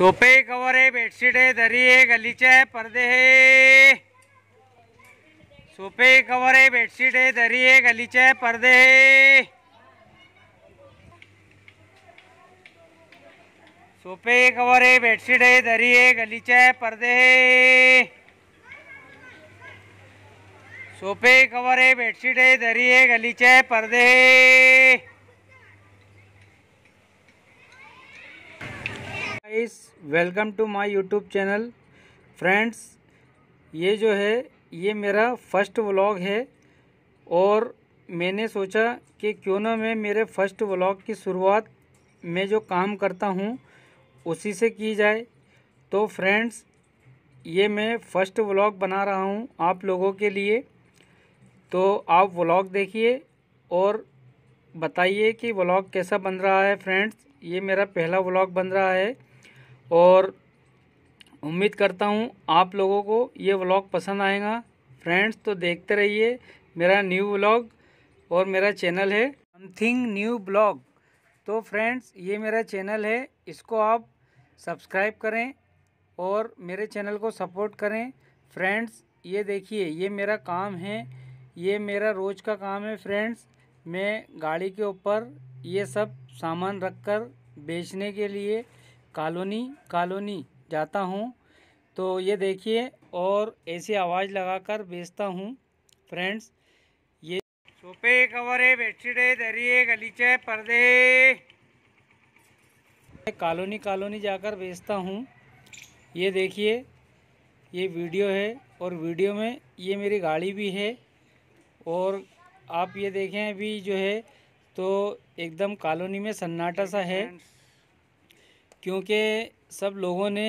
सोपे कवर है बेडशीट है दरी है गलीचा है पर्दे है सोपे कवर है बेडशीट है दरी है गलीचा है पर्दे है सोपे कवर है बेडशीट है दरी है गलीचा है पर्दे है सोपे कवर है बेडशीट है दरी है गलीचा है पर्दे है guys welcome to my YouTube channel friends ये जो है ये मेरा फर्स्ट व्लॉग है और मैंने सोचा कि क्यों ना मैं मेरे फर्स्ट व्लॉग की शुरुआत में जो काम करता हूँ उसी से की जाए तो फ्रेंड्स ये मैं फ़र्स्ट व्लॉग बना रहा हूँ आप लोगों के लिए तो आप व्लॉग देखिए और बताइए कि व्लॉग कैसा बन रहा है फ्रेंड्स ये मेरा पहला व्लॉग बन रहा है और उम्मीद करता हूँ आप लोगों को ये व्लॉग पसंद आएगा फ्रेंड्स तो देखते रहिए मेरा न्यू व्लॉग और मेरा चैनल है समथिंग न्यू ब्लॉग तो फ्रेंड्स ये मेरा चैनल है इसको आप सब्सक्राइब करें और मेरे चैनल को सपोर्ट करें फ्रेंड्स ये देखिए ये मेरा काम है ये मेरा रोज़ का काम है फ्रेंड्स मैं गाड़ी के ऊपर ये सब सामान रख कर बेचने के लिए कॉलोनी कॉलोनी जाता हूँ तो ये देखिए और ऐसी आवाज़ लगाकर बेचता हूँ फ्रेंड्स ये सोफे कवरे है दरिए गलीचे पर्दे कॉलोनी कॉलोनी जाकर बेचता हूँ ये देखिए ये वीडियो है और वीडियो में ये मेरी गाड़ी भी है और आप ये देखें अभी जो है तो एकदम कॉलोनी में सन्नाटा सा है क्योंकि सब लोगों ने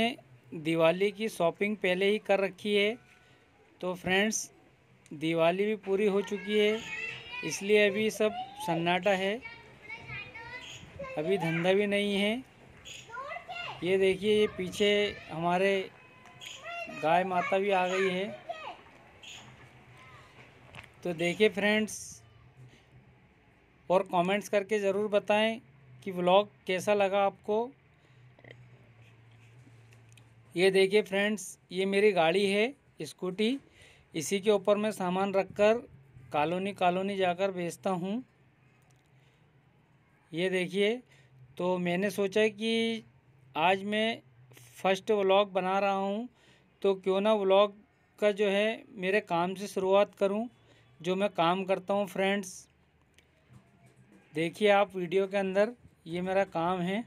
दिवाली की शॉपिंग पहले ही कर रखी है तो फ्रेंड्स दिवाली भी पूरी हो चुकी है इसलिए अभी सब सन्नाटा है अभी धंधा भी नहीं है ये देखिए ये पीछे हमारे गाय माता भी आ गई है तो देखिए फ्रेंड्स और कमेंट्स करके ज़रूर बताएं कि व्लॉग कैसा लगा आपको ये देखिए फ्रेंड्स ये मेरी गाड़ी है स्कूटी इसी के ऊपर मैं सामान रखकर कॉलोनी कॉलोनी जाकर बेचता हूँ ये देखिए तो मैंने सोचा कि आज मैं फर्स्ट व्लॉग बना रहा हूँ तो क्यों ना व्लॉग का जो है मेरे काम से शुरुआत करूँ जो मैं काम करता हूँ फ्रेंड्स देखिए आप वीडियो के अंदर ये मेरा काम है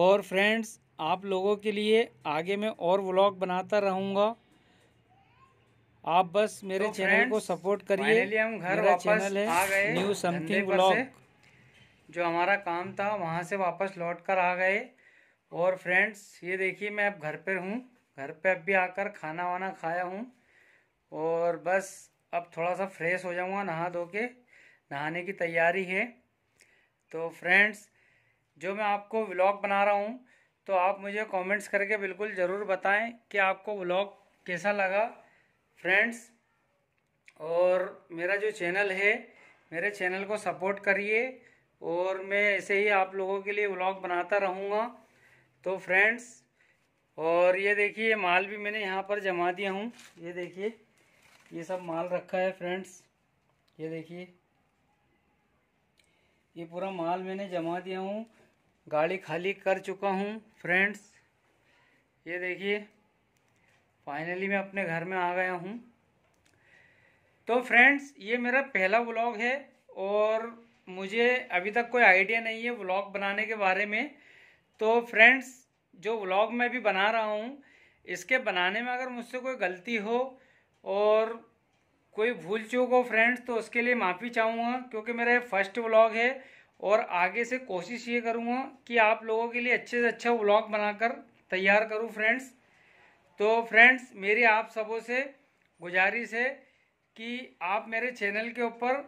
और फ्रेंड्स आप लोगों के लिए आगे मैं और व्लॉग बनाता रहूँगा आप बस मेरे तो चैनल को सपोर्ट करिए हम घर चैनल है आ गए न्यू समथिंग ब्लॉग जो हमारा काम था वहाँ से वापस लौट कर आ गए और फ्रेंड्स ये देखिए मैं अब घर पर हूँ घर पे अब भी आकर खाना वाना खाया हूँ और बस अब थोड़ा सा फ्रेश हो जाऊँगा नहा धो के नहाने की तैयारी है तो फ्रेंड्स जो मैं आपको व्लॉग बना रहा हूँ तो आप मुझे कमेंट्स करके बिल्कुल ज़रूर बताएं कि आपको व्लॉग कैसा लगा फ्रेंड्स और मेरा जो चैनल है मेरे चैनल को सपोर्ट करिए और मैं ऐसे ही आप लोगों के लिए व्लॉग बनाता रहूँगा तो फ्रेंड्स और ये देखिए ये माल भी मैंने यहाँ पर जमा दिया हूँ ये देखिए ये सब माल रखा है फ्रेंड्स ये देखिए ये पूरा माल मैंने जमा दिया हूँ गाड़ी खाली कर चुका हूँ फ्रेंड्स ये देखिए फाइनली मैं अपने घर में आ गया हूँ तो फ्रेंड्स ये मेरा पहला व्लॉग है और मुझे अभी तक कोई आइडिया नहीं है व्लॉग बनाने के बारे में तो फ्रेंड्स जो व्लॉग मैं भी बना रहा हूँ इसके बनाने में अगर मुझसे कोई गलती हो और कोई भूल चूक हो फ्रेंड्स तो उसके लिए माफ़ी चाहूँगा क्योंकि मेरा ये फर्स्ट व्लॉग है और आगे से कोशिश ये करूँगा कि आप लोगों के लिए अच्छे से अच्छा व्लॉग बनाकर तैयार करूँ फ्रेंड्स तो फ्रेंड्स मेरी आप सबों से गुजारिश है कि आप मेरे चैनल के ऊपर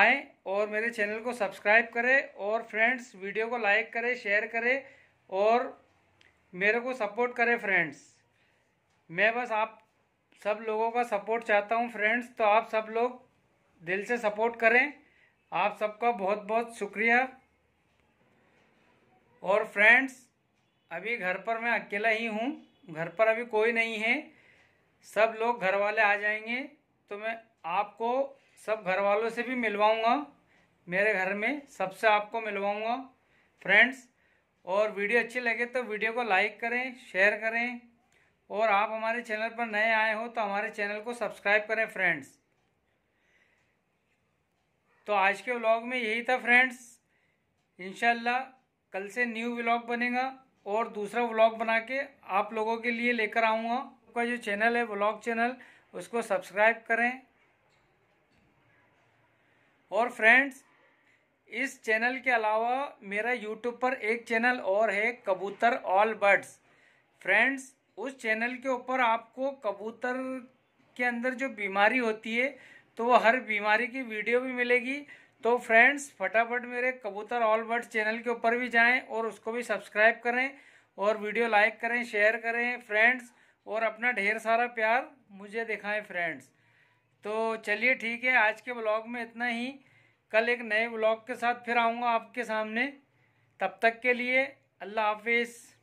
आएँ और मेरे चैनल को सब्सक्राइब करें और फ्रेंड्स वीडियो को लाइक करें शेयर करें और मेरे को सपोर्ट करें फ्रेंड्स मैं बस आप सब लोगों का सपोर्ट चाहता हूं फ्रेंड्स तो आप सब लोग दिल से सपोर्ट करें आप सबका बहुत बहुत शुक्रिया और फ्रेंड्स अभी घर पर मैं अकेला ही हूँ घर पर अभी कोई नहीं है सब लोग घर वाले आ जाएंगे तो मैं आपको सब घर वालों से भी मिलवाऊँगा मेरे घर में सबसे आपको मिलवाऊँगा फ्रेंड्स और वीडियो अच्छी लगे तो वीडियो को लाइक करें शेयर करें और आप हमारे चैनल पर नए आए हो तो हमारे चैनल को सब्सक्राइब करें फ्रेंड्स तो आज के व्लॉग में यही था फ्रेंड्स इनशाला कल से न्यू व्लॉग बनेगा और दूसरा व्लॉग बना के आप लोगों के लिए लेकर आऊँगा आपका जो चैनल है व्लॉग चैनल उसको सब्सक्राइब करें और फ्रेंड्स इस चैनल के अलावा मेरा यूट्यूब पर एक चैनल और है कबूतर ऑल बर्ड्स फ्रेंड्स उस चैनल के ऊपर आपको कबूतर के अंदर जो बीमारी होती है तो वो हर बीमारी की वीडियो भी मिलेगी तो फ्रेंड्स फटाफट मेरे कबूतर ऑल बर्ड चैनल के ऊपर भी जाएं और उसको भी सब्सक्राइब करें और वीडियो लाइक करें शेयर करें फ्रेंड्स और अपना ढेर सारा प्यार मुझे दिखाएं फ्रेंड्स तो चलिए ठीक है आज के ब्लॉग में इतना ही कल एक नए ब्लॉग के साथ फिर आऊँगा आपके सामने तब तक के लिए अल्लाह हाफिज़